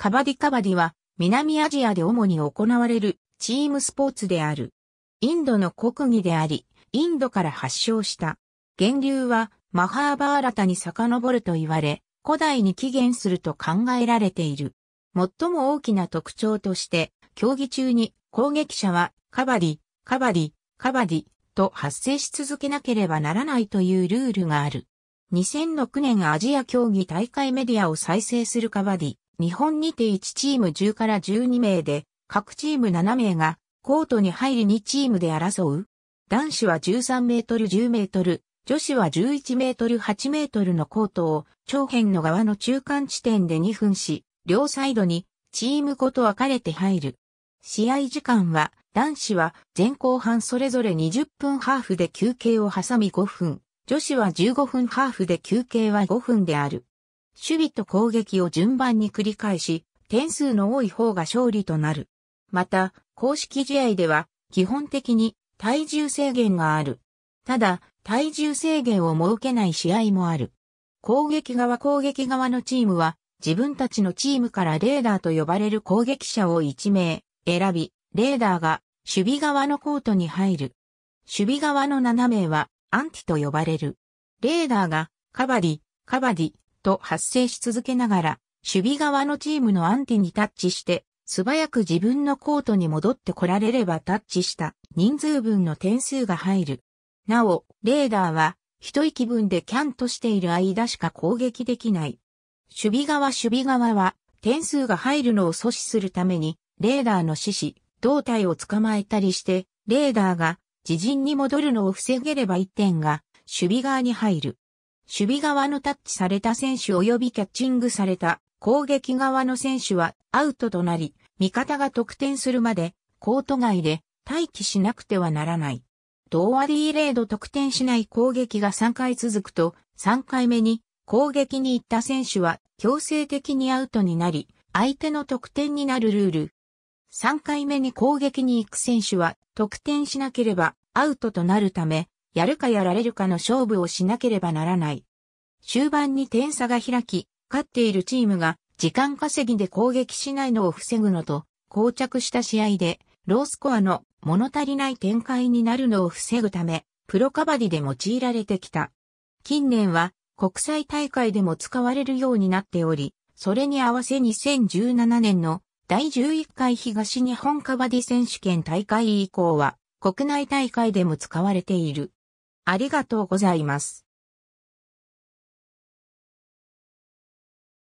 カバディカバディは南アジアで主に行われるチームスポーツである。インドの国技であり、インドから発祥した。源流はマハーバーラタに遡ると言われ、古代に起源すると考えられている。最も大きな特徴として、競技中に攻撃者はカバディ、カバディ、カバディと発生し続けなければならないというルールがある。2006年アジア競技大会メディアを再生するカバディ日本にて1チーム10から12名で、各チーム7名がコートに入り2チームで争う。男子は13メートル10メートル、女子は11メートル8メートルのコートを長辺の側の中間地点で2分し、両サイドにチームごと分かれて入る。試合時間は男子は前後半それぞれ20分ハーフで休憩を挟み5分、女子は15分ハーフで休憩は5分である。守備と攻撃を順番に繰り返し、点数の多い方が勝利となる。また、公式試合では、基本的に体重制限がある。ただ、体重制限を設けない試合もある。攻撃側攻撃側のチームは、自分たちのチームからレーダーと呼ばれる攻撃者を1名選び、レーダーが守備側のコートに入る。守備側の7名はアンティと呼ばれる。レーダーがカバディ、カバディ、と発生し続けながら、守備側のチームのアンティにタッチして、素早く自分のコートに戻ってこられればタッチした人数分の点数が入る。なお、レーダーは、一息分でキャンとしている間しか攻撃できない。守備側守備側は、点数が入るのを阻止するために、レーダーの指示、胴体を捕まえたりして、レーダーが自陣に戻るのを防げれば1点が守備側に入る。守備側のタッチされた選手及びキャッチングされた攻撃側の選手はアウトとなり、味方が得点するまでコート外で待機しなくてはならない。同アディレード得点しない攻撃が3回続くと、3回目に攻撃に行った選手は強制的にアウトになり、相手の得点になるルール。3回目に攻撃に行く選手は得点しなければアウトとなるため、やるかやられるかの勝負をしなければならない。終盤に点差が開き、勝っているチームが時間稼ぎで攻撃しないのを防ぐのと、膠着した試合で、ロースコアの物足りない展開になるのを防ぐため、プロカバディで用いられてきた。近年は国際大会でも使われるようになっており、それに合わせ2017年の第11回東日本カバディ選手権大会以降は国内大会でも使われている。ありがとうございます。